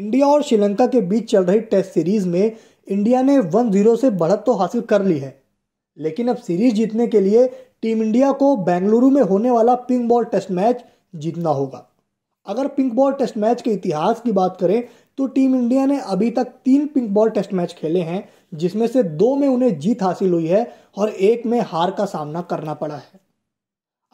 India और श्रीलंका के बीच चल रही टेस्ट सीरीज में इंडिया ने वन जीरो से बढ़त तो हासिल कर ली है लेकिन अब सीरीज जीतने के लिए टीम इंडिया को बेंगलुरु में होने वाला पिंक बॉल टेस्ट मैच जीतना होगा अगर पिंक बॉल टेस्ट मैच के इतिहास की बात करें तो टीम इंडिया ने अभी तक तीन पिंक बॉल टेस्ट मैच खेले हैं जिसमें से दो में उन्हें जीत हासिल हुई है और एक में हार का सामना करना पड़ा है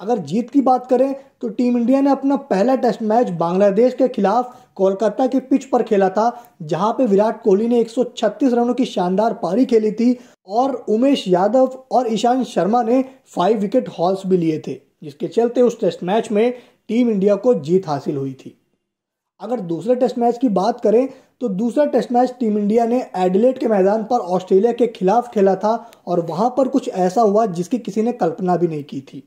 अगर जीत की बात करें तो टीम इंडिया ने अपना पहला टेस्ट मैच बांग्लादेश के खिलाफ कोलकाता के पिच पर खेला था जहां पे विराट कोहली ने 136 रनों की शानदार पारी खेली थी और उमेश यादव और ईशांत शर्मा ने फाइव विकेट हॉल्स भी लिए थे जिसके चलते उस टेस्ट मैच में टीम इंडिया को जीत हासिल हुई थी अगर दूसरे टेस्ट मैच की बात करें तो दूसरा टेस्ट मैच टीम इंडिया ने एडिलेट के मैदान पर ऑस्ट्रेलिया के खिलाफ खेला था और वहां पर कुछ ऐसा हुआ जिसकी किसी ने कल्पना भी नहीं की थी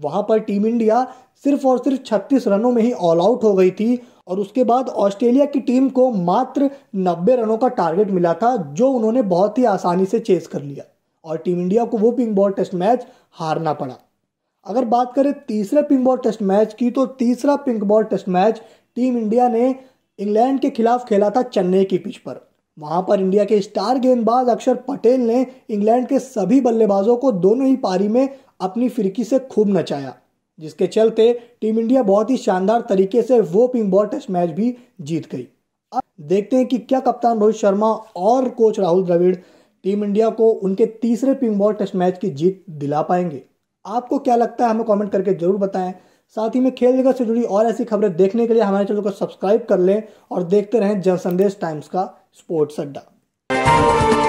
वहाँ पर टीम इंडिया सिर्फ और सिर्फ 36 रनों में ही ऑल आउट हो गई थी और उसके बाद ऑस्ट्रेलिया की टीम को मात्र 90 रनों का टारगेट मिला था जो उन्होंने बहुत ही आसानी से चेस कर लिया और टीम इंडिया को वो पिंक बॉल टेस्ट मैच हारना पड़ा अगर बात करें तीसरे पिंक बॉल टेस्ट मैच की तो तीसरा pink ball test match team India ने इंग्लैंड के खिलाफ खेला था चेन्नई की पिच पर वहां पर इंडिया के स्टार गेंदबाज अक्षर पटेल ने इंग्लैंड के सभी बल्लेबाजों को दोनों ही पारी में अपनी फिरकी से खूब नचाया जिसके चलते टीम इंडिया बहुत ही शानदार तरीके से वो पिंग बॉल टेस्ट मैच भी जीत गई अब देखते हैं कि क्या कप्तान रोहित शर्मा और coach Rahul Dravid team India को उनके तीसरे पिंग बॉल टेस्ट मैच की जीत दिला पाएंगे आपको क्या लगता है हमें कमेंट करके जरूर बताएं साथ ही में खेल जगत से जुड़ी और ऐसी खबरें देखने के लिए हमारे चैनल को सब्सक्राइब कर लें और देखते रहें जन संदेश टाइम्स का स्पोर्ट्स अड्डा